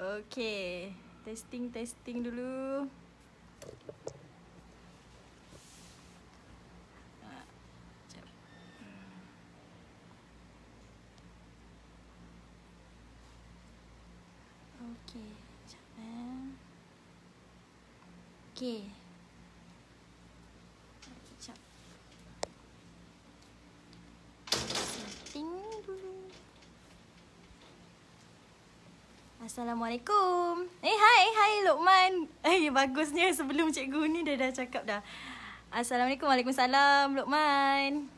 Okay Testing, testing dulu Okay, sekejap eh. Okay. Assalamualaikum. Eh hai, hai Lukman. Eh bagusnya sebelum cikgu ni dia dah cakap dah. Assalamualaikum. Waalaikumsalam Lukman.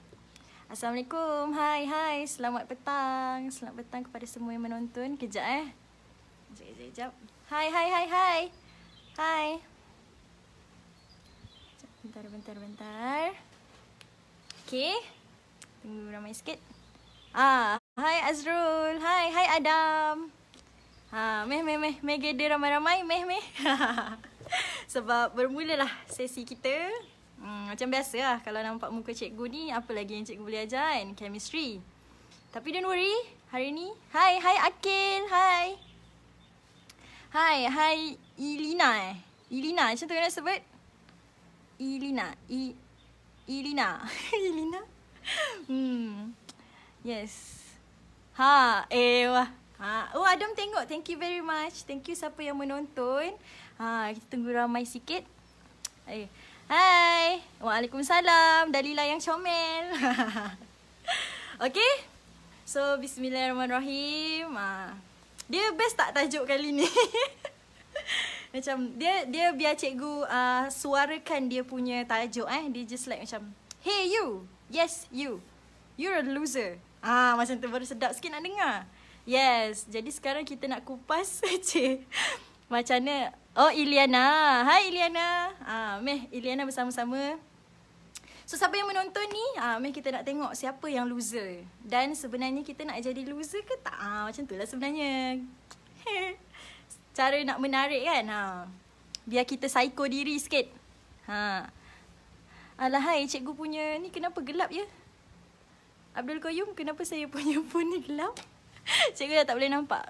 Assalamualaikum. Hai, hai. Selamat petang. Selamat petang kepada semua yang menonton. Kejap eh. Kejap, kejap, kejap. Hai, hai, hai, hai. Hai. bentar, bentar, bentar. Okay. Tunggu ramai sikit. Ah, hai Azrul. Hai, hai Adam. Ha, meh, meh, meh. Meh gede ramai-ramai. Meh, meh. Sebab bermulalah sesi kita. Hmm, macam biasa lah. Kalau nampak muka cikgu ni, apa lagi yang cikgu boleh ajar kan? Chemistry. Tapi don't worry. Hari ni. Hai, hai Akil. Hai. Hai, hai Ilina eh. Ilina, macam tu kena sebut? Ilina. I, Ilina. Ilina. hmm. Yes. Ha, eh wah. Ha, oh Adam tengok. Thank you very much. Thank you siapa yang menonton. Ha, kita tunggu ramai sikit. Eh. Hai. Waalaikumsalam. Dalila yang comel. okay. So, bismillahirrahmanirrahim. Ha. Dia best tak tajuk kali ni? macam dia dia biar cikgu uh, suarakan dia punya tajuk eh. Dia just like macam, "Hey you. Yes, you. You're a loser." Ah, macam tu baru sedap sikit nak dengar. Yes, jadi sekarang kita nak kupas saja. Macam mana? Oh, Iliana. Hai Iliana. Ah, meh Iliana bersama-sama. So siapa yang menonton ni? Ah, meh kita nak tengok siapa yang loser. Dan sebenarnya kita nak jadi loser ke tak? Ah, macam lah sebenarnya. Cara nak menarik kan? Ha. Biar kita psycho diri sikit. Ha. Alahai, cikgu punya ni kenapa gelap ya? Abdul Qayyum, kenapa saya punya phone ni gelap? cikgu dah tak boleh nampak.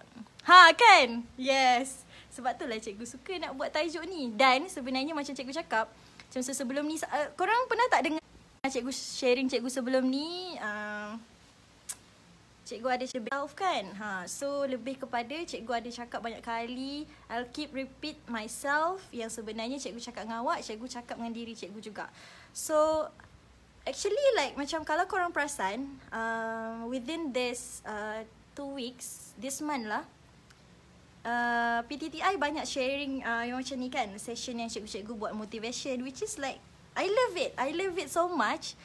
Ha kan? Yes. Sebab tu lah cikgu suka nak buat tajuk ni. Dan sebenarnya macam cikgu cakap, macam sebelum ni, uh, korang pernah tak dengar cikgu sharing cikgu sebelum ni, uh, cikgu ada self kan? Ha, so lebih kepada cikgu ada cakap banyak kali, I'll keep repeat myself yang sebenarnya cikgu cakap dengan awak, cikgu cakap dengan diri cikgu juga. So, actually like macam kalau korang perasan, uh, within this uh, Two weeks this month lah uh, PTTI banyak sharing uh, yang macam ni kan session yang cikgu-cikgu buat motivation which is like I love it I love it so much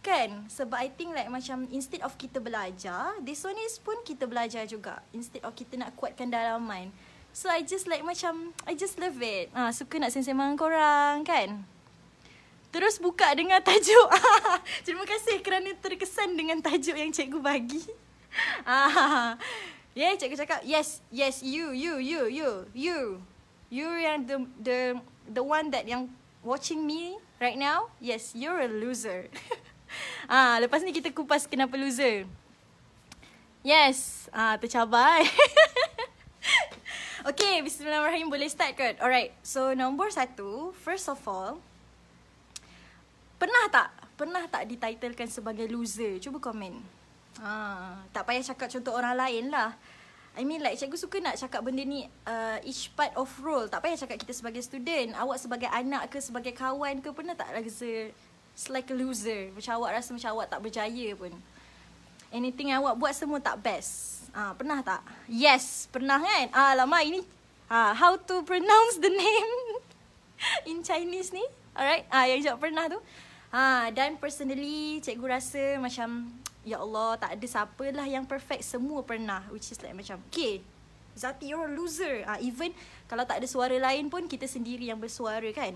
kan sebab I think like macam instead of kita belajar this one is pun kita belajar juga instead of kita nak kuatkan dalaman so I just like macam I just love it ah uh, suka nak sembang dengan korang kan Terus buka dengan tajuk. Terima kasih kerana terkesan dengan tajuk yang cikgu bagi. ah. Ya, yeah, cikgu cakap, yes, yes, you, you, you, you, you. You yang the, the, the one that yang watching me right now, yes, you're a loser. ah, lepas ni kita kupas kenapa loser. Yes, ah, tercabar. okay, bismillahirrahmanirrahim boleh start kan Alright, so number satu, first of all, pernah tak, pernah tak dititlekan sebagai loser? Cuba komen. Ah, tak payah cakap contoh orang lain lah. I mean like cikgu suka nak cakap benda ni uh, each part of role. Tak payah cakap kita sebagai student. Awak sebagai anak ke sebagai kawan ke pernah tak rasa it's like a loser. Macam awak rasa macam awak tak berjaya pun. Anything awak buat semua tak best. Ah, pernah tak? Yes, pernah kan? Ah, lama ini ah how to pronounce the name in Chinese ni? Alright, ah yang jawab pernah tu. Ah, dan personally cikgu rasa macam Ya Allah, tak ada siapalah yang perfect semua pernah which is like macam okay. Zati you're a loser. Ah uh, even kalau tak ada suara lain pun kita sendiri yang bersuara kan.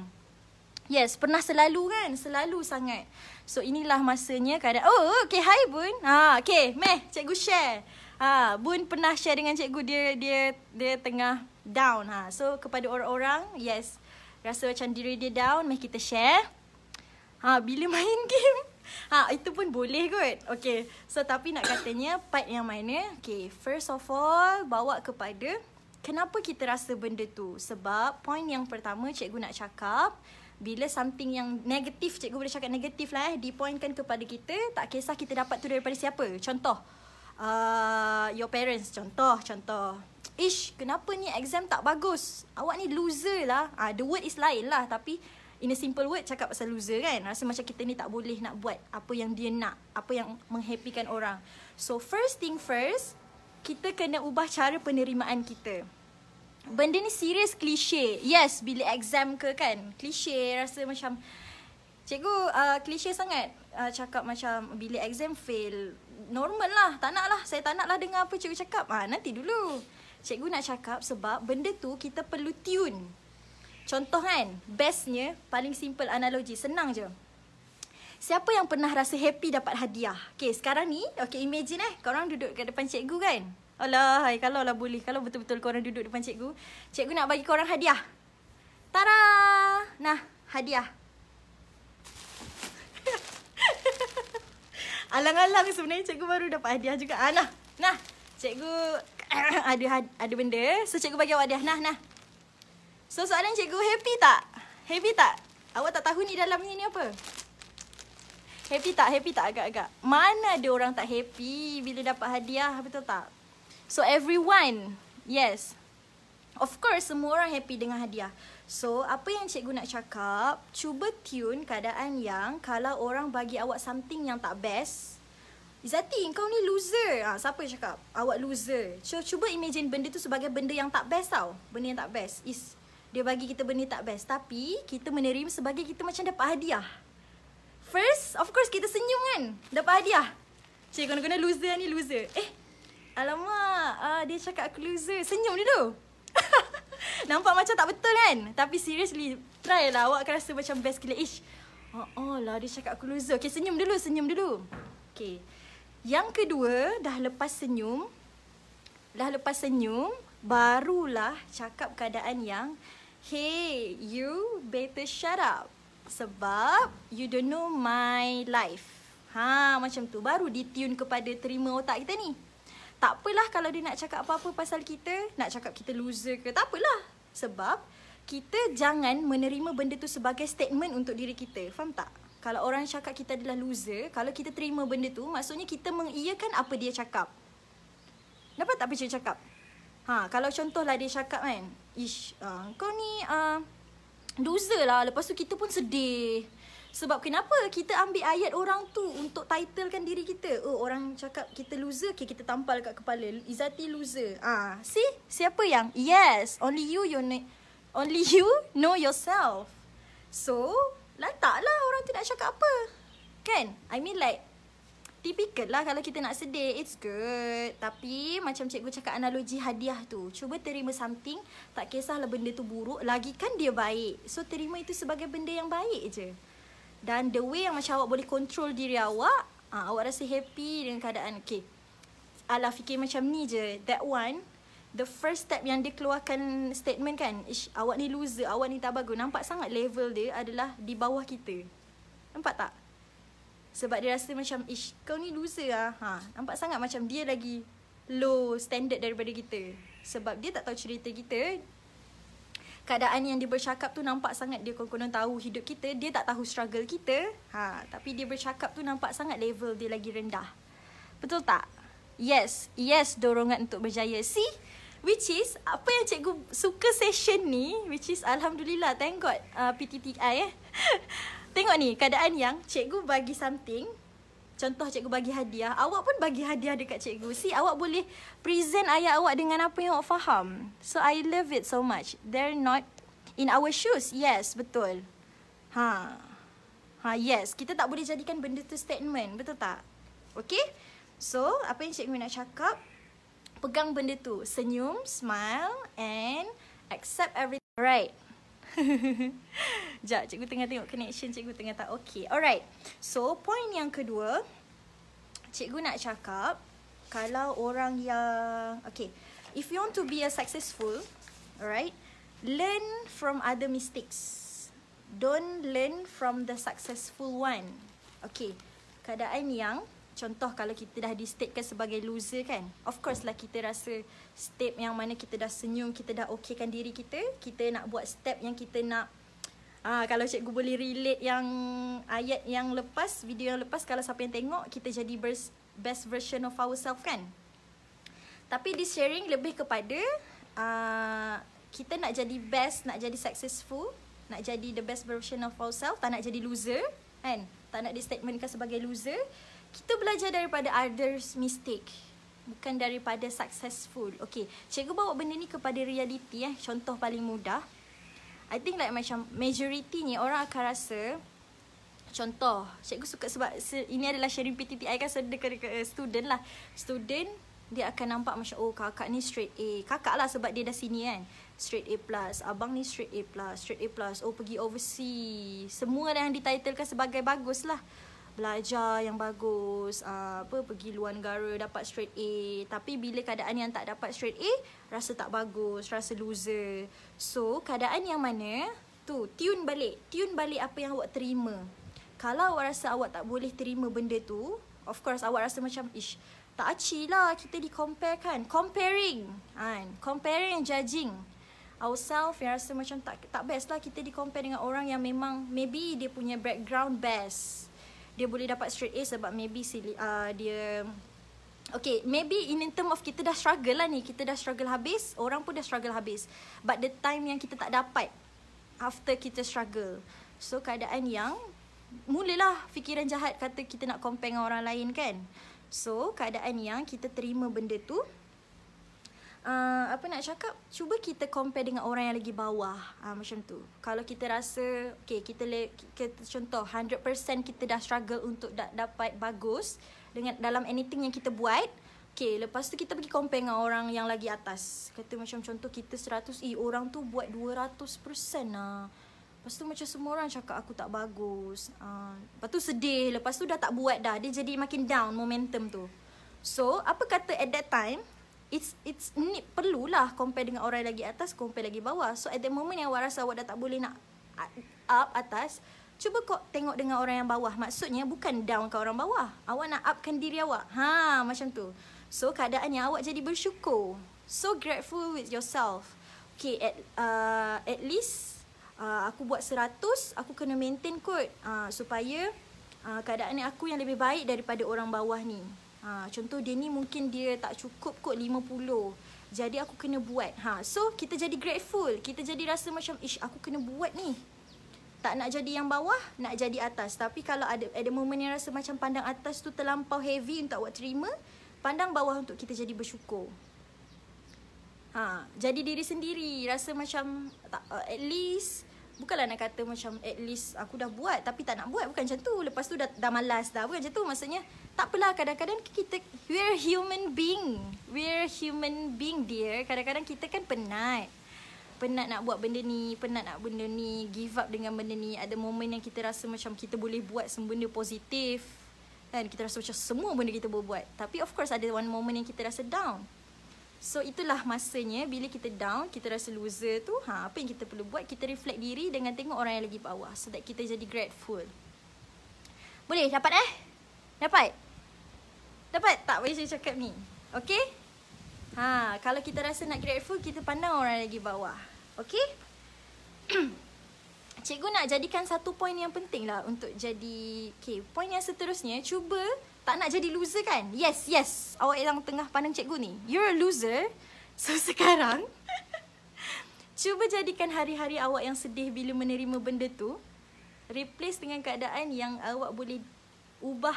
Yes, pernah selalu kan? Selalu sangat. So inilah masanya kadang oh, oh okay hi Bun. Ah uh, okay, meh cikgu share. Ah Bun pernah share dengan cikgu dia dia dia tengah down ha. So kepada orang-orang, yes. Rasa macam diri dia down, meh kita share. Ha, bila main game Ha, itu pun boleh kot. Okay. So, tapi nak katanya part yang mana? Okay. First of all, bawa kepada kenapa kita rasa benda tu. Sebab point yang pertama cikgu nak cakap, bila something yang negatif, cikgu boleh cakap negatif lah eh, dipointkan kepada kita, tak kisah kita dapat tu daripada siapa. Contoh, uh, your parents. Contoh, contoh. Ish, kenapa ni exam tak bagus? Awak ni loser lah. Uh, the word is lain lah. Tapi, In a simple word Cakap pasal loser kan Rasa macam kita ni Tak boleh nak buat Apa yang dia nak Apa yang menghappikan orang So first thing first Kita kena ubah Cara penerimaan kita Benda ni serius Cliche Yes Bila exam ke kan Cliche Rasa macam Cikgu uh, Cliche sangat uh, Cakap macam Bila exam fail Normal lah Tak nak lah Saya tak nak lah Dengar apa cikgu cakap ha, Nanti dulu Cikgu nak cakap Sebab benda tu Kita perlu tune Contoh kan, bestnya, paling simple analogi, senang je. Siapa yang pernah rasa happy dapat hadiah? Okay, sekarang ni, okay imagine eh, korang duduk kat depan cikgu kan? Alah, kalau lah boleh, kalau betul-betul korang duduk depan cikgu, cikgu nak bagi korang hadiah. Tara! Nah, hadiah. Alang-alang sebenarnya cikgu baru dapat hadiah juga. Ah, nah, nah, cikgu ada ada benda. So, cikgu bagi awak hadiah. Nah, nah. So soalan cikgu happy tak? Happy tak? Awak tak tahu ni dalamnya ni apa? Happy tak? Happy tak agak-agak? Mana ada orang tak happy bila dapat hadiah betul tak? So everyone, yes. Of course semua orang happy dengan hadiah. So apa yang cikgu nak cakap, cuba tune keadaan yang kalau orang bagi awak something yang tak best, Izati, kau ni loser. Ha, siapa cakap? Awak loser. So, cuba imagine benda tu sebagai benda yang tak best tau. Benda yang tak best. Is dia bagi kita benda tak best tapi kita menerima sebagai kita macam dapat hadiah. First, of course kita senyum kan. Dapat hadiah. Cik guna-guna loser ni loser. Eh. Alamak, uh, dia cakap aku loser. Senyum dulu. Nampak macam tak betul kan? Tapi seriously, try lah awak akan rasa macam best gila. Ish. Oh, oh lah dia cakap aku loser. Okay, senyum dulu, senyum dulu. Okay. Yang kedua, dah lepas senyum. Dah lepas senyum, barulah cakap keadaan yang Hey, you better shut up. Sebab you don't know my life. Ha, macam tu baru ditune kepada terima otak kita ni. Tak apalah kalau dia nak cakap apa-apa pasal kita, nak cakap kita loser ke, tak apalah. Sebab kita jangan menerima benda tu sebagai statement untuk diri kita. Faham tak? Kalau orang cakap kita adalah loser, kalau kita terima benda tu, maksudnya kita mengiyakan apa dia cakap. Dapat tak apa dia cakap? Ha, kalau contohlah dia cakap kan, Ish, uh, kau ni uh, ah, loser lah. Lepas tu kita pun sedih. Sebab kenapa kita ambil ayat orang tu untuk titlekan diri kita? Oh, orang cakap kita loser, okay, kita tampal kat kepala. Izati loser. Ah, uh, see? Siapa yang? Yes, only you you ne- only you know yourself. So, lantaklah orang tu nak cakap apa. Kan? I mean like Typical lah kalau kita nak sedih It's good Tapi macam cikgu cakap analogi hadiah tu Cuba terima something Tak kisahlah benda tu buruk Lagi kan dia baik So terima itu sebagai benda yang baik je Dan the way yang macam awak boleh control diri awak ha, Awak rasa happy dengan keadaan Okay Alah fikir macam ni je That one The first step yang dia keluarkan statement kan Ish, Awak ni loser, awak ni tak bagus Nampak sangat level dia adalah di bawah kita Nampak tak? Sebab dia rasa macam Ish kau ni loser lah ha, Nampak sangat macam dia lagi Low standard daripada kita Sebab dia tak tahu cerita kita Keadaan yang dia bercakap tu nampak sangat Dia konon-konon tahu hidup kita Dia tak tahu struggle kita ha, Tapi dia bercakap tu nampak sangat level dia lagi rendah Betul tak? Yes, yes dorongan untuk berjaya See? Which is apa yang cikgu suka session ni Which is Alhamdulillah thank God uh, PTTI eh Tengok ni keadaan yang cikgu bagi something Contoh cikgu bagi hadiah Awak pun bagi hadiah dekat cikgu See awak boleh present ayat awak dengan apa yang awak faham So I love it so much They're not in our shoes Yes betul Ha, ha yes Kita tak boleh jadikan benda tu statement Betul tak? Okay So apa yang cikgu nak cakap Pegang benda tu Senyum, smile and accept everything Right Sekejap, cikgu tengah tengok connection, cikgu tengah tak okay. Alright, so point yang kedua, cikgu nak cakap, kalau orang yang, okay, if you want to be a successful, alright, learn from other mistakes. Don't learn from the successful one. Okay, keadaan yang contoh kalau kita dah di state kan sebagai loser kan of course lah kita rasa step yang mana kita dah senyum kita dah okeykan diri kita kita nak buat step yang kita nak Ah kalau cikgu boleh relate yang ayat yang lepas video yang lepas kalau siapa yang tengok kita jadi best, best version of ourselves kan. Tapi di sharing lebih kepada ah kita nak jadi best, nak jadi successful, nak jadi the best version of ourselves, tak nak jadi loser kan. Tak nak di statement sebagai loser kita belajar daripada others mistake bukan daripada successful. Okey, cikgu bawa benda ni kepada realiti eh. Contoh paling mudah. I think like macam majority ni orang akan rasa contoh, cikgu suka sebab se- ini adalah sharing PTTI kan so dekat eh, student lah. Student dia akan nampak macam oh kakak ni straight A. Kakak lah sebab dia dah sini kan. Straight A plus. Abang ni straight A plus. Straight A plus. Oh pergi overseas. Semua yang dititlekan sebagai bagus lah belajar yang bagus uh, apa pergi luar negara dapat straight A tapi bila keadaan yang tak dapat straight A rasa tak bagus rasa loser so keadaan yang mana tu tune balik tune balik apa yang awak terima kalau awak rasa awak tak boleh terima benda tu of course awak rasa macam ish tak aci lah kita di compare kan comparing kan comparing and judging ourselves yang rasa macam tak tak best lah kita di compare dengan orang yang memang maybe dia punya background best dia boleh dapat straight A sebab maybe sili, uh, dia Okay, maybe in, term of kita dah struggle lah ni. Kita dah struggle habis, orang pun dah struggle habis. But the time yang kita tak dapat after kita struggle. So, keadaan yang mulalah fikiran jahat kata kita nak compare dengan orang lain kan. So, keadaan yang kita terima benda tu, uh, apa nak cakap cuba kita compare dengan orang yang lagi bawah uh, macam tu kalau kita rasa okay kita le- kita contoh 100% kita dah struggle untuk da- dapat bagus dengan dalam anything yang kita buat Okay, lepas tu kita pergi compare dengan orang yang lagi atas. Kata macam contoh kita 100, eh orang tu buat 200% lah. Lepas tu macam semua orang cakap aku tak bagus. Uh, lepas tu sedih, lepas tu dah tak buat dah. Dia jadi makin down momentum tu. So, apa kata at that time, it's it's ni perlulah compare dengan orang lagi atas compare lagi bawah so at the moment yang awak rasa awak dah tak boleh nak up atas cuba kau tengok dengan orang yang bawah maksudnya bukan down ke orang bawah awak nak upkan diri awak ha macam tu so keadaannya awak jadi bersyukur so grateful with yourself Okay, at, uh, at least uh, aku buat seratus, aku kena maintain kot uh, supaya uh, keadaan aku yang lebih baik daripada orang bawah ni. Ha, contoh dia ni mungkin dia tak cukup kot 50. Jadi aku kena buat. Ha, so kita jadi grateful. Kita jadi rasa macam ish aku kena buat ni. Tak nak jadi yang bawah, nak jadi atas. Tapi kalau ada ada momen yang rasa macam pandang atas tu terlampau heavy untuk awak terima, pandang bawah untuk kita jadi bersyukur. Ha, jadi diri sendiri rasa macam tak, uh, at least Bukanlah nak kata macam at least aku dah buat tapi tak nak buat bukan macam tu. Lepas tu dah dah malas dah. Bukan macam tu maksudnya. Tak apalah kadang-kadang kita we're human being. We're human being dear. Kadang-kadang kita kan penat. Penat nak buat benda ni, penat nak benda ni, give up dengan benda ni. Ada moment yang kita rasa macam kita boleh buat semua benda positif. Kan kita rasa macam semua benda kita boleh buat. Tapi of course ada one moment yang kita rasa down. So itulah masanya bila kita down, kita rasa loser tu, ha apa yang kita perlu buat? Kita reflect diri dengan tengok orang yang lagi bawah so that kita jadi grateful. Boleh dapat eh? Dapat. Dapat tak boleh saya cakap ni. Okay? Ha, kalau kita rasa nak grateful, kita pandang orang lagi bawah. Okay? Cikgu nak jadikan satu poin yang penting lah untuk jadi... Okay, poin yang seterusnya, cuba tak nak jadi loser kan? Yes, yes. Awak yang tengah pandang cikgu ni. You're a loser. So sekarang, cuba jadikan hari-hari awak yang sedih bila menerima benda tu, replace dengan keadaan yang awak boleh ubah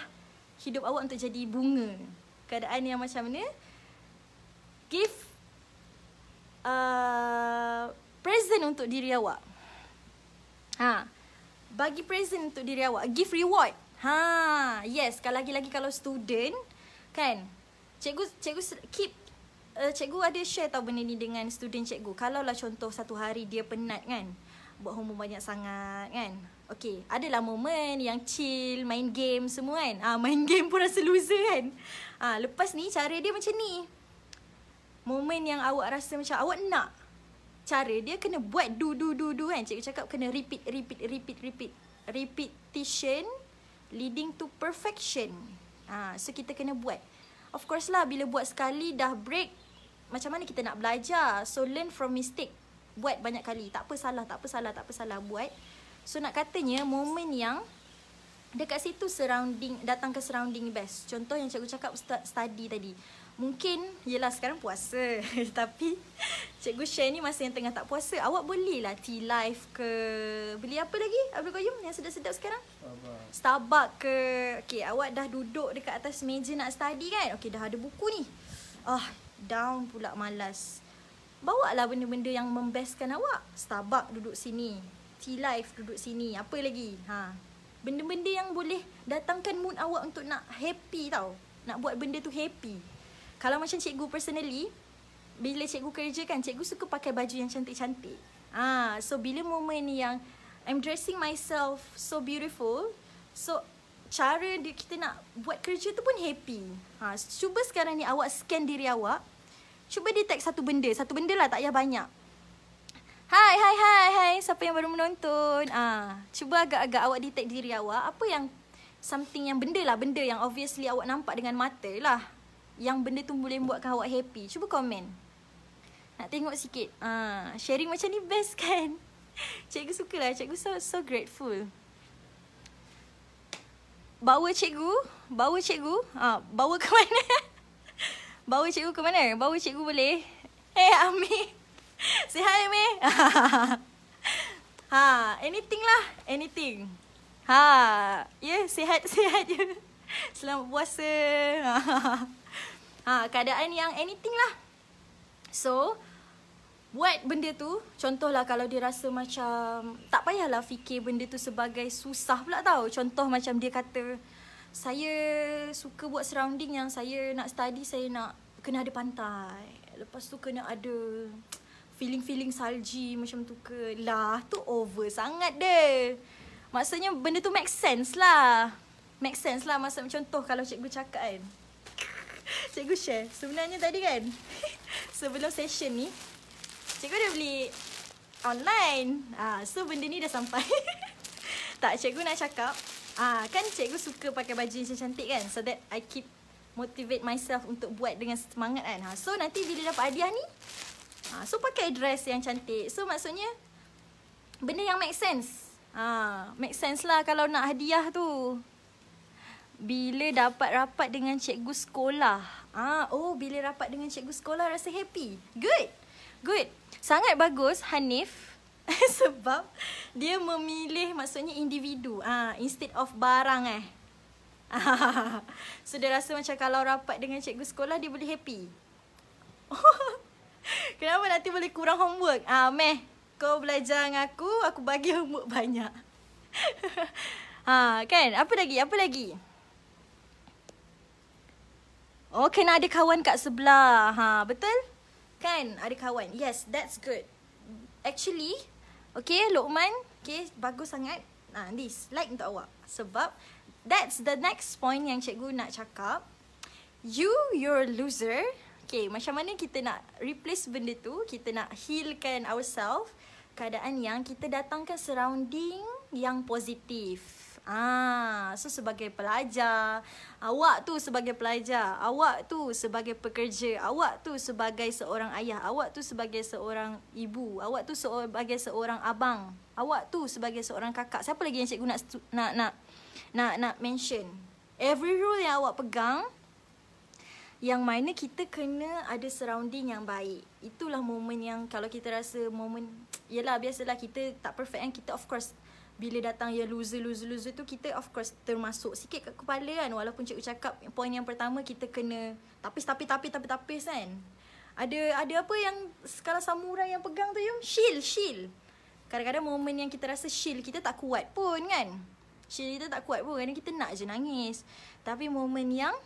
hidup awak untuk jadi bunga. Keadaan yang macam mana? Give uh, present untuk diri awak. Ha. Bagi present untuk diri awak. Give reward. Ha, yes, kalau lagi-lagi kalau student kan. Cikgu cikgu keep uh, cikgu ada share tau benda ni dengan student cikgu. Kalau lah contoh satu hari dia penat kan. Buat homework banyak sangat kan. Okey, ada lah moment yang chill, main game semua kan. Ah, main game pun rasa loser kan. Ah, lepas ni cara dia macam ni. Moment yang awak rasa macam awak nak cara dia kena buat do do do do kan. Cikgu cakap kena repeat repeat repeat repeat. Repetition leading to perfection. Ha, so kita kena buat. Of course lah, bila buat sekali dah break, macam mana kita nak belajar? So learn from mistake. Buat banyak kali. Tak apa salah, tak apa salah, tak apa salah buat. So nak katanya, moment yang dekat situ surrounding, datang ke surrounding best. Contoh yang cikgu cakap study tadi mungkin yelah sekarang puasa tapi cikgu share ni masa yang tengah tak puasa awak belilah tea life ke beli apa lagi Abdul Qayyum yang sedap-sedap sekarang Starbucks. ke okay awak dah duduk dekat atas meja nak study kan okay dah ada buku ni ah down pula malas bawa lah benda-benda yang membestkan awak Starbucks duduk sini tea life duduk sini apa lagi ha Benda-benda yang boleh datangkan mood awak untuk nak happy tau. Nak buat benda tu happy. Kalau macam cikgu personally Bila cikgu kerja kan Cikgu suka pakai baju yang cantik-cantik Ah, So bila moment yang I'm dressing myself so beautiful So cara kita nak buat kerja tu pun happy ha, Cuba sekarang ni awak scan diri awak Cuba detect satu benda Satu benda lah tak payah banyak Hai, hai, hai, hai Siapa yang baru menonton Ah, ha, Cuba agak-agak awak detect diri awak Apa yang Something yang benda lah Benda yang obviously awak nampak dengan mata lah yang benda tu boleh kau awak happy. Cuba komen. Nak tengok sikit. Uh, sharing macam ni best kan? Cikgu lah Cikgu so, so grateful. Bawa cikgu. Bawa cikgu. Uh, bawa ke mana? bawa cikgu ke mana? Bawa cikgu boleh. Hey eh, Ami. Say hi Ami. ha, anything lah. Anything. Ha, yeah, sihat-sihat je. Selamat puasa. Ha, ha, ha ha, keadaan yang anything lah. So, buat benda tu, contohlah kalau dia rasa macam, tak payahlah fikir benda tu sebagai susah pula tau. Contoh macam dia kata, saya suka buat surrounding yang saya nak study, saya nak kena ada pantai. Lepas tu kena ada feeling-feeling salji macam tu ke. Lah, tu over sangat deh. Maksudnya benda tu make sense lah. Make sense lah masa contoh kalau cikgu cakap kan. Cikgu share. Sebenarnya tadi kan, sebelum session ni, cikgu dah beli online. Ah, so benda ni dah sampai. tak, cikgu nak cakap. Ah, kan cikgu suka pakai baju yang cantik kan? So that I keep motivate myself untuk buat dengan semangat kan. Ha, so nanti bila dapat hadiah ni, ha, so pakai dress yang cantik. So maksudnya, benda yang make sense. Ha, make sense lah kalau nak hadiah tu bila dapat rapat dengan cikgu sekolah. Ah, oh bila rapat dengan cikgu sekolah rasa happy. Good. Good. Sangat bagus Hanif sebab dia memilih maksudnya individu. Ah, instead of barang eh. so rasa macam kalau rapat dengan cikgu sekolah dia boleh happy. Kenapa nanti boleh kurang homework? Ah, meh. Kau belajar dengan aku, aku bagi homework banyak. ha, kan? Apa lagi? Apa lagi? Oh, kena ada kawan kat sebelah. Ha, betul? Kan, ada kawan. Yes, that's good. Actually, okay, Luqman. Okay, bagus sangat. Ha, this, like untuk awak. Sebab, that's the next point yang cikgu nak cakap. You, you're a loser. Okay, macam mana kita nak replace benda tu? Kita nak healkan ourselves. Keadaan yang kita datangkan surrounding yang positif. Ah, so sebagai pelajar, awak tu sebagai pelajar, awak tu sebagai pekerja, awak tu sebagai seorang ayah, awak tu sebagai seorang ibu, awak tu sebagai seorang abang, awak tu sebagai seorang kakak. Siapa lagi yang cikgu nak nak nak nak, nak mention? Every rule yang awak pegang yang mana kita kena ada surrounding yang baik. Itulah momen yang kalau kita rasa momen Yelah biasalah kita tak perfect kan Kita of course bila datang ya loser loser loser tu kita of course termasuk sikit kat kepala kan walaupun cikgu cakap poin yang pertama kita kena tapi tapi tapi tapi tapi kan ada ada apa yang skala samurai yang pegang tu yang shield shield kadang-kadang momen yang kita rasa shield kita tak kuat pun kan shield kita tak kuat pun kan kita nak je nangis tapi momen yang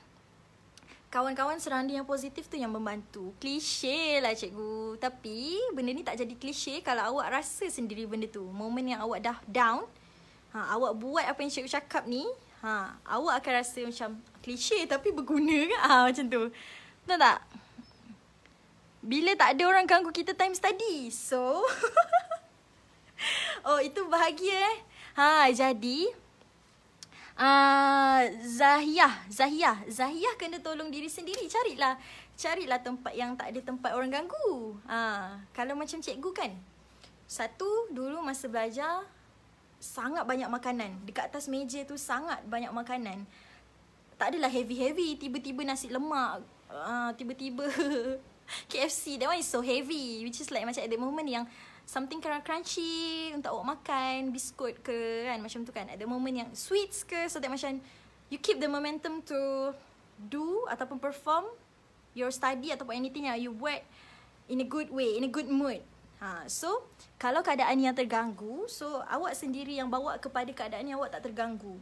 kawan-kawan surrounding yang positif tu yang membantu. Klise lah cikgu. Tapi benda ni tak jadi klise kalau awak rasa sendiri benda tu. Momen yang awak dah down. Ha, awak buat apa yang cikgu cakap ni. Ha, awak akan rasa macam klise tapi berguna kan. Ha, macam tu. Tahu tak? Bila tak ada orang ganggu kita time study. So. oh itu bahagia eh. Ha, jadi. Zahiyah Zahiyah Zahiyah kena tolong diri sendiri Carilah Carilah tempat yang tak ada tempat orang ganggu uh, Kalau macam cikgu kan Satu Dulu masa belajar Sangat banyak makanan Dekat atas meja tu sangat banyak makanan Tak adalah heavy-heavy Tiba-tiba nasi lemak uh, Tiba-tiba KFC That one is so heavy Which is like macam at the moment yang something kind of crunchy untuk awak makan, biskut ke kan macam tu kan. Ada moment yang sweets ke so that macam you keep the momentum to do ataupun perform your study ataupun anything yang you buat in a good way, in a good mood. Ha, so, kalau keadaan yang terganggu, so awak sendiri yang bawa kepada keadaan yang awak tak terganggu.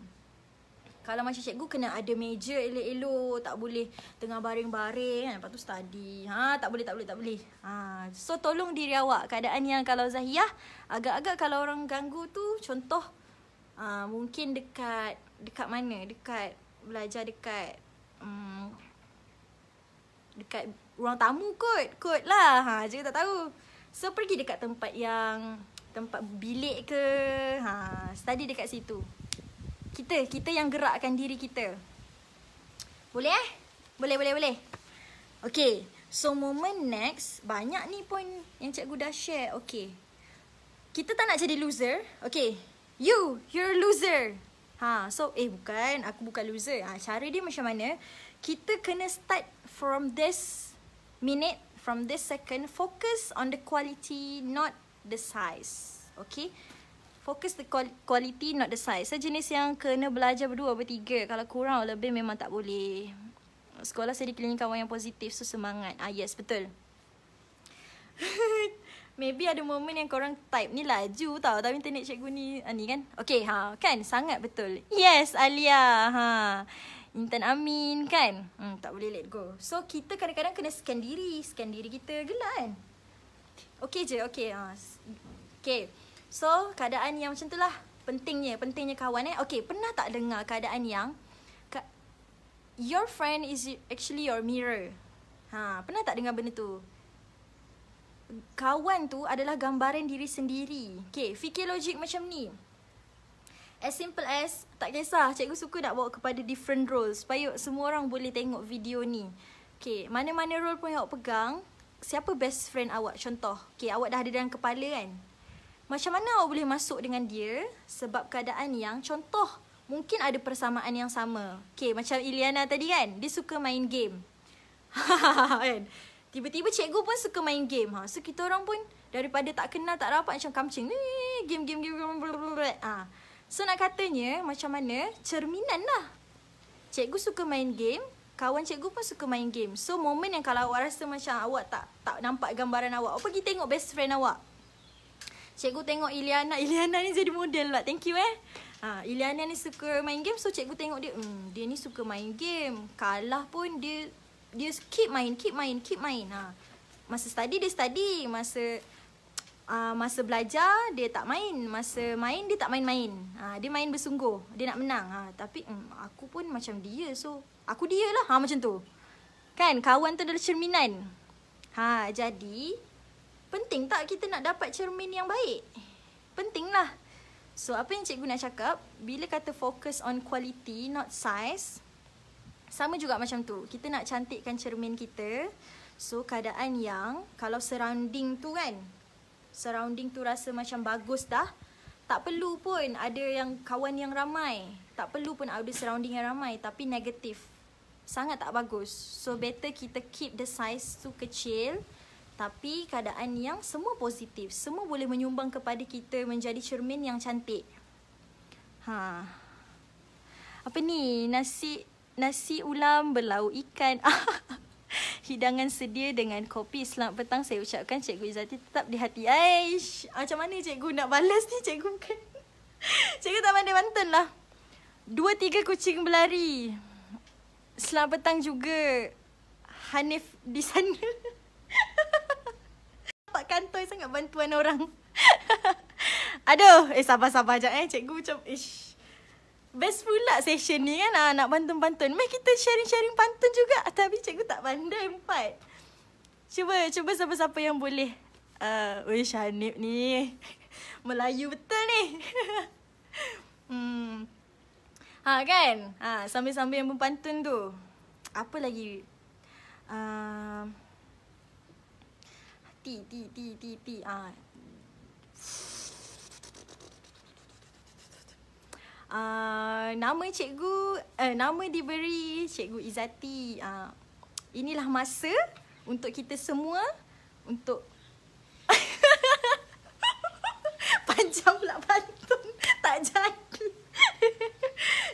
Kalau macam cikgu kena ada meja elok-elok, tak boleh tengah baring-baring kan. Lepas tu study. Ha, tak boleh, tak boleh, tak boleh. Ha, so tolong diri awak. Keadaan yang kalau Zahiyah, agak-agak kalau orang ganggu tu, contoh ha, mungkin dekat, dekat mana? Dekat, belajar dekat, um, dekat ruang tamu kot. Kot lah. Ha, cikgu tak tahu. So pergi dekat tempat yang tempat bilik ke ha study dekat situ kita, kita yang gerakkan diri kita. Boleh eh? Boleh, boleh, boleh. Okay. So, moment next. Banyak ni pun yang cikgu dah share. Okay. Kita tak nak jadi loser. Okay. You, you're a loser. Ha, so, eh bukan. Aku bukan loser. Ha, cara dia macam mana? Kita kena start from this minute, from this second. Focus on the quality, not the size. Okay. Okay. Fokus the quality not the size Sejenis yang kena belajar berdua bertiga Kalau kurang lebih memang tak boleh Sekolah saya dikelilingi kawan yang positif So semangat Ah yes betul Maybe ada moment yang korang type ni laju tau Tapi internet cikgu ni ah, ni kan Okay ha kan sangat betul Yes Alia ha Intan Amin kan hmm, Tak boleh let go So kita kadang-kadang kena scan diri Scan diri kita gelak kan Okay je okay ha. Okay So, keadaan yang macam itulah pentingnya, pentingnya kawan eh. Okay, pernah tak dengar keadaan yang ka, your friend is actually your mirror? Ha, pernah tak dengar benda tu? Kawan tu adalah gambaran diri sendiri. Okay, fikir logik macam ni. As simple as, tak kisah, cikgu suka nak bawa kepada different roles supaya semua orang boleh tengok video ni. Okay, mana-mana role pun yang awak pegang, siapa best friend awak? Contoh, okay, awak dah ada dalam kepala kan? Macam mana awak boleh masuk dengan dia sebab keadaan yang contoh mungkin ada persamaan yang sama. Okay, macam Iliana tadi kan, dia suka main game. kan? Tiba-tiba cikgu pun suka main game. Ha? So, kita orang pun daripada tak kenal, tak rapat macam kamcing. Game, game, game. game blablabla. ha. So, nak katanya macam mana, cerminan lah. Cikgu suka main game, kawan cikgu pun suka main game. So, momen yang kalau awak rasa macam awak tak tak nampak gambaran awak, awak pergi tengok best friend awak. Cikgu tengok Iliana Iliana ni jadi model lah Thank you eh ha, Iliana ni suka main game So cikgu tengok dia hmm, Dia ni suka main game Kalah pun dia Dia keep main Keep main Keep main ha. Masa study dia study Masa uh, Masa belajar Dia tak main Masa main dia tak main-main ha, Dia main bersungguh Dia nak menang ha, Tapi hmm, aku pun macam dia So aku dia lah ha, Macam tu Kan kawan tu adalah cerminan Ha, jadi penting tak kita nak dapat cermin yang baik? Pentinglah. So, apa yang cikgu nak cakap, bila kata focus on quality, not size, sama juga macam tu. Kita nak cantikkan cermin kita. So, keadaan yang kalau surrounding tu kan, surrounding tu rasa macam bagus dah, tak perlu pun ada yang kawan yang ramai. Tak perlu pun ada surrounding yang ramai. Tapi negatif. Sangat tak bagus. So, better kita keep the size tu kecil tapi keadaan yang semua positif semua boleh menyumbang kepada kita menjadi cermin yang cantik ha apa ni nasi nasi ulam berlauk ikan hidangan sedia dengan kopi selamat petang saya ucapkan cikgu Izati tetap di hati aish macam mana cikgu nak balas ni cikgu kan cikgu tak pandai banten lah dua tiga kucing berlari selamat petang juga Hanif di sana dapat bantuan orang. Aduh, eh sabar-sabar jap eh. Cikgu macam, ish. Best pula session ni kan ah, nak bantu bantun Mari kita sharing-sharing pantun juga. Tapi cikgu tak pandai empat. Cuba, cuba siapa-siapa yang boleh. Uh, ah, Ui, Shanib ni. Melayu betul ni. hmm. Ha kan? Ha, sambil-sambil yang berpantun tu. Apa lagi? Uh, 滴滴滴滴滴啊。Uh, nama cikgu uh, Nama diberi cikgu Izati uh, Inilah masa Untuk kita semua Untuk Panjang pula pantun Tak jadi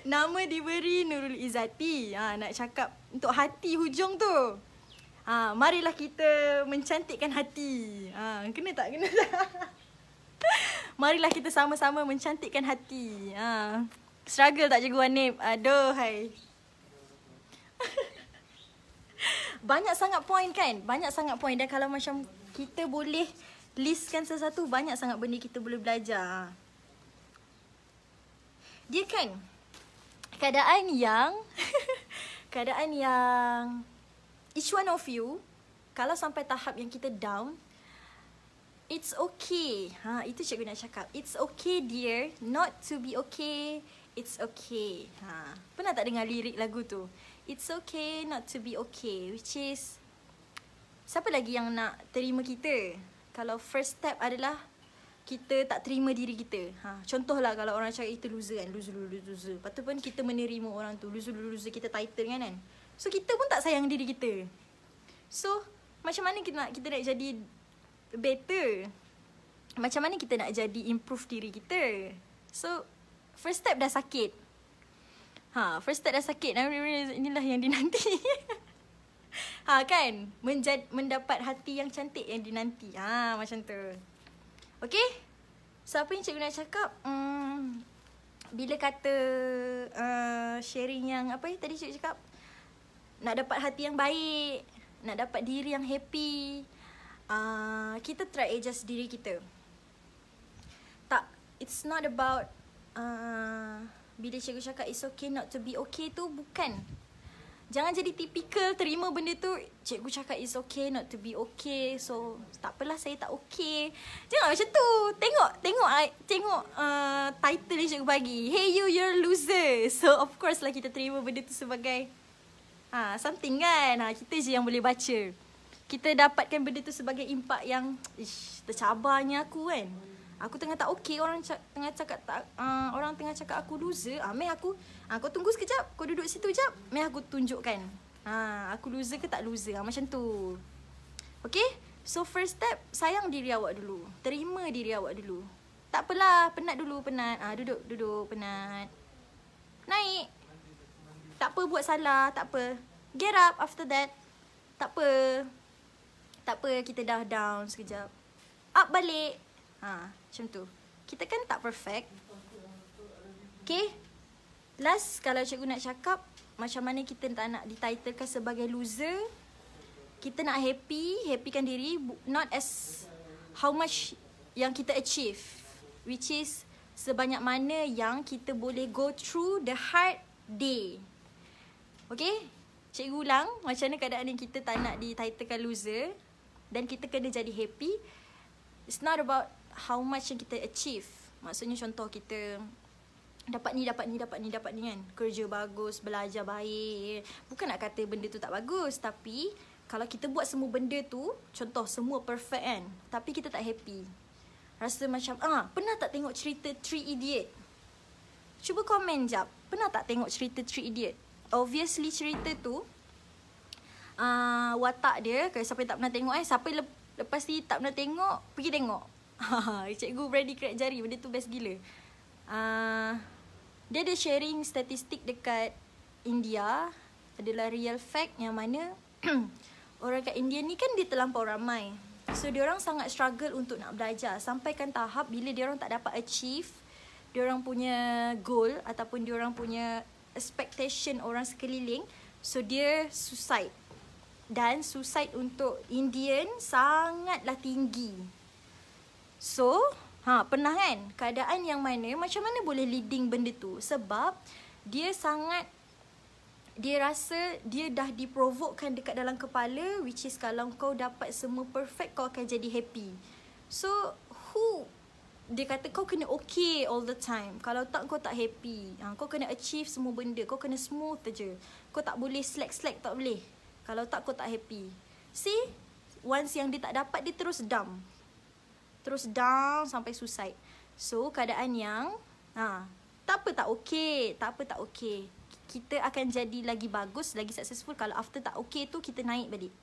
Nama diberi Nurul Izati uh, Nak cakap untuk hati hujung tu Ha, marilah kita mencantikkan hati. Ha, kena tak? Kena tak? marilah kita sama-sama mencantikkan hati. Ha. Struggle tak cikgu Hanif? Aduh, hai. banyak sangat poin kan? Banyak sangat poin. Dan kalau macam kita boleh listkan sesuatu, banyak sangat benda kita boleh belajar. Dia kan keadaan yang keadaan yang each one of you kalau sampai tahap yang kita down it's okay ha itu cikgu nak cakap it's okay dear not to be okay it's okay ha pernah tak dengar lirik lagu tu it's okay not to be okay which is siapa lagi yang nak terima kita kalau first step adalah kita tak terima diri kita. Ha, contohlah kalau orang cakap itu eh, loser kan. Loser, loser, loser. Lepas tu pun kita menerima orang tu. Loser, loser, loser. Kita title kan kan. So kita pun tak sayang diri kita. So macam mana kita nak kita nak jadi better? Macam mana kita nak jadi improve diri kita? So first step dah sakit. Ha, first step dah sakit. Inilah yang dinanti. ha kan? Menjad, mendapat hati yang cantik yang dinanti. Ha macam tu. Okay? So apa yang cikgu nak cakap? Hmm, bila kata uh, sharing yang apa ya tadi cikgu cakap? nak dapat hati yang baik, nak dapat diri yang happy, uh, kita try adjust diri kita. Tak, it's not about uh, bila cikgu cakap it's okay not to be okay tu, bukan. Jangan jadi tipikal terima benda tu, cikgu cakap it's okay not to be okay, so tak apalah saya tak okay. Jangan macam tu, tengok, tengok, tengok uh, title yang cikgu bagi. Hey you, you're a loser. So of course lah kita terima benda tu sebagai Ha, something kan. Ha, kita je yang boleh baca. Kita dapatkan benda tu sebagai impak yang ish, tercabarnya aku kan. Aku tengah tak okey orang c- tengah cakap tak uh, orang tengah cakap aku loser. Ah uh, aku uh, kau tunggu sekejap. Kau duduk situ jap. Mai aku tunjukkan. Ha uh, aku loser ke tak loser. Uh, macam tu. Okay So first step sayang diri awak dulu. Terima diri awak dulu. Tak apalah, penat dulu, penat. Ah uh, duduk, duduk, penat. Naik tak apa buat salah, tak apa. Get up after that. Tak apa. Tak apa kita dah down sekejap. Up balik. Ha, macam tu. Kita kan tak perfect. Okay. Last kalau cikgu nak cakap macam mana kita tak nak ditaitelkan sebagai loser. Kita nak happy, happykan diri not as how much yang kita achieve. Which is sebanyak mana yang kita boleh go through the hard day. Okay? Cikgu ulang macam mana keadaan ni kita tak nak ditaitakan loser dan kita kena jadi happy. It's not about how much yang kita achieve. Maksudnya contoh kita dapat ni, dapat ni, dapat ni, dapat ni kan. Kerja bagus, belajar baik. Bukan nak kata benda tu tak bagus tapi kalau kita buat semua benda tu, contoh semua perfect kan, tapi kita tak happy. Rasa macam, ah, pernah tak tengok cerita Three Idiot? Cuba komen jap. Pernah tak tengok cerita Three Idiot? obviously cerita tu uh, watak dia kalau siapa yang tak pernah tengok eh siapa lep- lepas ni tak pernah tengok pergi tengok cikgu berani kerak jari benda tu best gila uh, dia ada sharing statistik dekat India adalah real fact yang mana orang kat India ni kan dia terlampau ramai so dia orang sangat struggle untuk nak belajar sampai kan tahap bila dia orang tak dapat achieve dia orang punya goal ataupun dia orang punya expectation orang sekeliling so dia suicide dan suicide untuk Indian sangatlah tinggi so ha pernah kan keadaan yang mana macam mana boleh leading benda tu sebab dia sangat dia rasa dia dah diprovokkan dekat dalam kepala which is kalau kau dapat semua perfect kau akan jadi happy so who dia kata kau kena okay all the time. Kalau tak kau tak happy. Ha, kau kena achieve semua benda. Kau kena smooth je. Kau tak boleh slack-slack tak boleh. Kalau tak kau tak happy. See? Once yang dia tak dapat dia terus down. Terus down sampai suicide. So keadaan yang ha, tak apa tak okay. Tak apa tak okay. Kita akan jadi lagi bagus, lagi successful kalau after tak okay tu kita naik balik.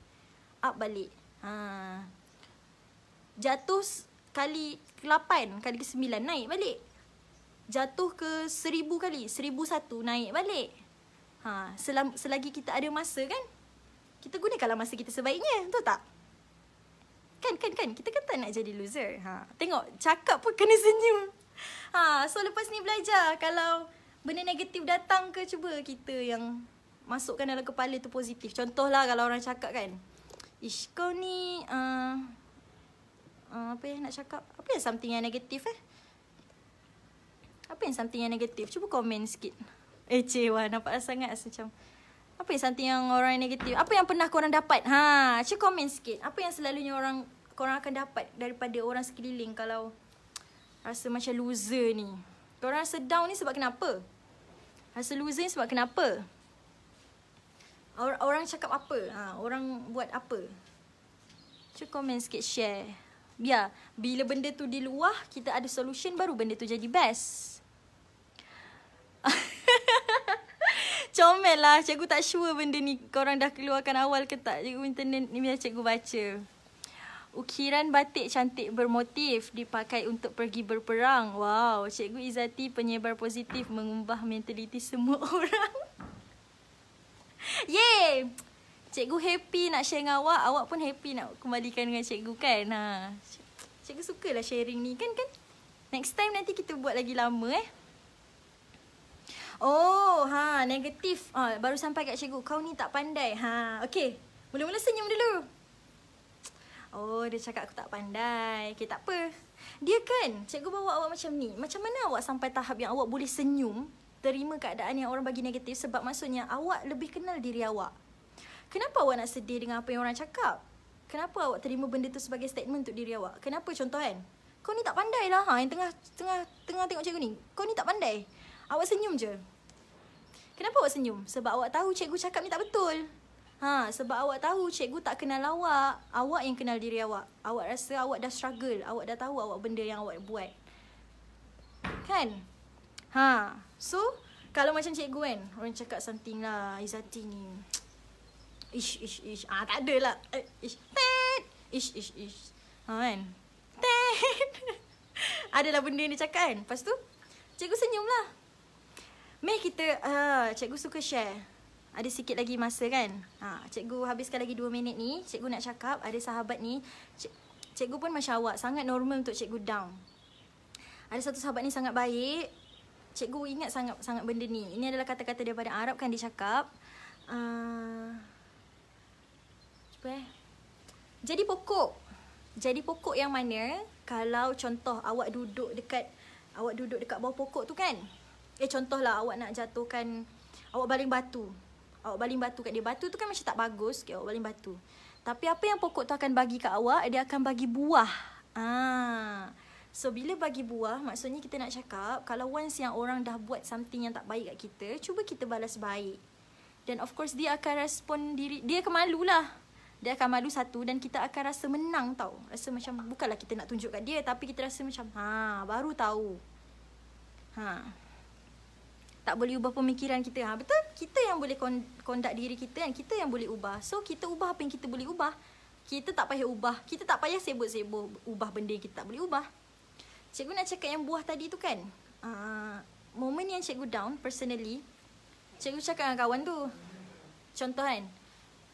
Up balik. Ha. Jatuh kali 8 kali ke 9 naik balik. Jatuh ke seribu kali, seribu satu naik balik. Ha, selam, selagi kita ada masa kan? Kita gunakanlah masa kita sebaiknya, betul tak? Kan, kan, kan? Kita kata nak jadi loser. Ha, tengok, cakap pun kena senyum. Ha, so lepas ni belajar kalau benda negatif datang ke cuba kita yang masukkan dalam kepala tu positif. Contohlah kalau orang cakap kan, Ish, kau ni uh, uh, apa yang nak cakap? Apa yang something yang negatif eh? Apa yang something yang negatif? Cuba komen sikit. Eh, cik, wah, nampak sangat rasa macam. Apa yang something yang orang negatif? Apa yang pernah korang dapat? Ha, cik komen sikit. Apa yang selalunya orang korang akan dapat daripada orang sekeliling kalau rasa macam loser ni? Korang rasa down ni sebab kenapa? Rasa loser ni sebab kenapa? Or- orang cakap apa? Ha, orang buat apa? Cuba komen sikit, share. Biar ya, bila benda tu di luar kita ada solution baru benda tu jadi best. Comel lah cikgu tak sure benda ni korang dah keluarkan awal ke tak cikgu internet ni biar cikgu baca. Ukiran batik cantik bermotif dipakai untuk pergi berperang. Wow, Cikgu Izati penyebar positif mengubah mentaliti semua orang. Yeay! cikgu happy nak share dengan awak, awak pun happy nak kembalikan dengan cikgu kan. Ha. Cikgu sukalah sharing ni kan kan. Next time nanti kita buat lagi lama eh. Oh, ha, negatif. Ha, baru sampai kat cikgu. Kau ni tak pandai. Ha, okey. Mula-mula senyum dulu. Oh, dia cakap aku tak pandai. Okey, tak apa. Dia kan, cikgu bawa awak macam ni. Macam mana awak sampai tahap yang awak boleh senyum, terima keadaan yang orang bagi negatif sebab maksudnya awak lebih kenal diri awak. Kenapa awak nak sedih dengan apa yang orang cakap? Kenapa awak terima benda tu sebagai statement untuk diri awak? Kenapa contoh kan? Kau ni tak pandai lah ha, yang tengah tengah tengah tengok cikgu ni. Kau ni tak pandai. Awak senyum je. Kenapa awak senyum? Sebab awak tahu cikgu cakap ni tak betul. Ha, sebab awak tahu cikgu tak kenal awak. Awak yang kenal diri awak. Awak rasa awak dah struggle. Awak dah tahu awak benda yang awak buat. Kan? Ha. So, kalau macam cikgu kan, orang cakap something lah Izati ni. Ish ish ish. Ah tak ada lah. Eh, ish tet. Ish ish ish. Ha kan? Tet. Adalah benda yang dia cakap kan. Lepas tu cikgu senyum lah. Meh kita uh, cikgu suka share. Ada sikit lagi masa kan? Ha, cikgu habiskan lagi dua minit ni. Cikgu nak cakap ada sahabat ni. Cik, cikgu pun macam awak. Sangat normal untuk cikgu down. Ada satu sahabat ni sangat baik. Cikgu ingat sangat sangat benda ni. Ini adalah kata-kata daripada Arab kan dia cakap. Uh, apa eh? Jadi pokok. Jadi pokok yang mana kalau contoh awak duduk dekat awak duduk dekat bawah pokok tu kan? Eh contohlah awak nak jatuhkan awak baling batu. Awak baling batu kat dia. Batu tu kan macam tak bagus ke awak baling batu. Tapi apa yang pokok tu akan bagi kat awak? Dia akan bagi buah. Ah. So bila bagi buah maksudnya kita nak cakap kalau once yang orang dah buat something yang tak baik kat kita, cuba kita balas baik. Dan of course dia akan respon diri dia kemalulah dia akan malu satu dan kita akan rasa menang tau. Rasa macam bukanlah kita nak tunjuk kat dia tapi kita rasa macam ha baru tahu. Ha. Tak boleh ubah pemikiran kita. Ha betul? Kita yang boleh conduct diri kita kan. Kita yang boleh ubah. So kita ubah apa yang kita boleh ubah. Kita tak payah ubah. Kita tak payah sibuk-sibuk ubah benda kita tak boleh ubah. Cikgu nak cakap yang buah tadi tu kan. Uh, moment yang cikgu down personally. Cikgu cakap dengan kawan tu. Contoh kan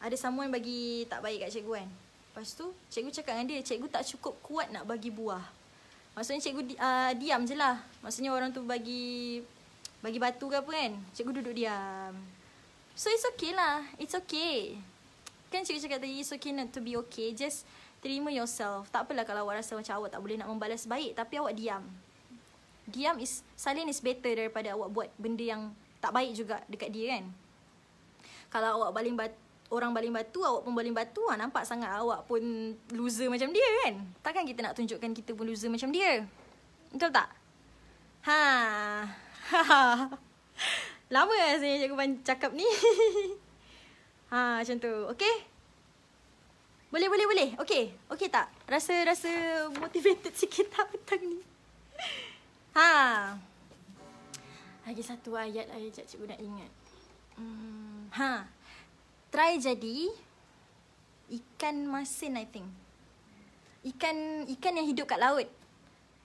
ada someone bagi tak baik kat cikgu kan. Lepas tu cikgu cakap dengan dia cikgu tak cukup kuat nak bagi buah. Maksudnya cikgu uh, diam je lah. Maksudnya orang tu bagi bagi batu ke apa kan. Cikgu duduk diam. So it's okay lah. It's okay. Kan cikgu cakap tadi it's okay not to be okay. Just terima yourself. Tak apalah kalau awak rasa macam awak tak boleh nak membalas baik. Tapi awak diam. Diam is silent is better daripada awak buat benda yang tak baik juga dekat dia kan. Kalau awak baling batu orang baling batu, awak pun baling batu lah. Nampak sangat awak pun loser macam dia kan? Takkan kita nak tunjukkan kita pun loser macam dia? Betul tak? Ha. Lama lah saya cikgu pun cakap ni. ha, macam tu. Okay? Boleh, boleh, boleh. Okay. Okay tak? Rasa, rasa motivated sikit tak petang ni? ha. Lagi satu ayat lah yang cikgu nak ingat. Hmm. Ha try jadi ikan masin I think. Ikan ikan yang hidup kat laut.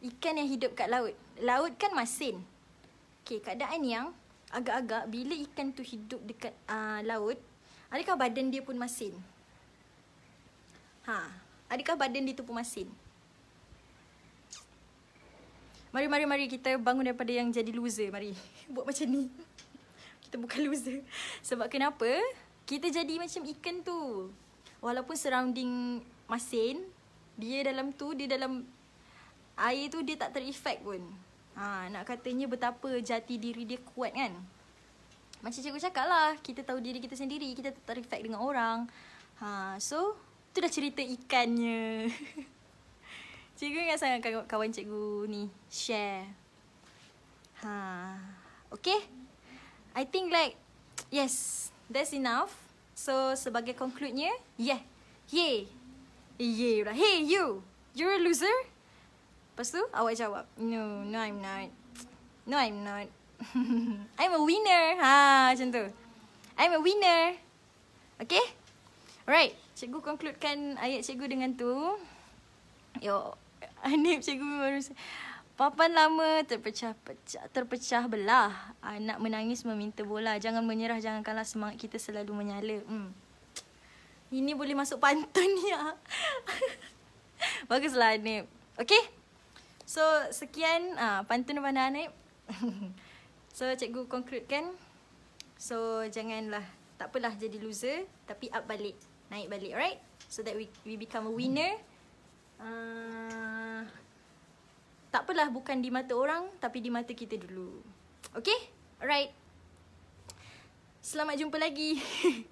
Ikan yang hidup kat laut. Laut kan masin. Okay, keadaan yang agak-agak bila ikan tu hidup dekat uh, laut, adakah badan dia pun masin? Ha, adakah badan dia tu pun masin? Mari, mari, mari kita bangun daripada yang jadi loser. Mari, buat macam ni. kita bukan loser. Sebab Kenapa? kita jadi macam ikan tu. Walaupun surrounding masin, dia dalam tu, dia dalam air tu dia tak terefek pun. Ha, nak katanya betapa jati diri dia kuat kan. Macam cikgu cakap lah, kita tahu diri kita sendiri, kita tak terefek dengan orang. Ha, so, tu dah cerita ikannya. cikgu ingat sangat kawan cikgu ni share. Ha, okay? I think like, yes. Yes. That's enough. So sebagai conclude-nya, yeah. yay, yay lah. Hey you. You're a loser. Lepas tu awak jawab, no, no I'm not. No I'm not. I'm a winner. Ha, macam tu. I'm a winner. Okay? Alright. Cikgu conclude ayat cikgu dengan tu. Yo. Anip cikgu baru saya. Papan lama terpecah-pecah terpecah belah. Anak menangis meminta bola. Jangan menyerah, jangan kalah. Semangat kita selalu menyala. Hmm. Ini boleh masuk pantun ya. Baguslah ni. Okey. So sekian ah pantun daripada Anip. so cikgu conclude kan? So janganlah tak apalah jadi loser tapi up balik, naik balik, alright? So that we we become a winner. Hmm. Uh tak apalah bukan di mata orang tapi di mata kita dulu. Okay? Alright. Selamat jumpa lagi.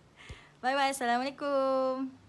Bye-bye. Assalamualaikum.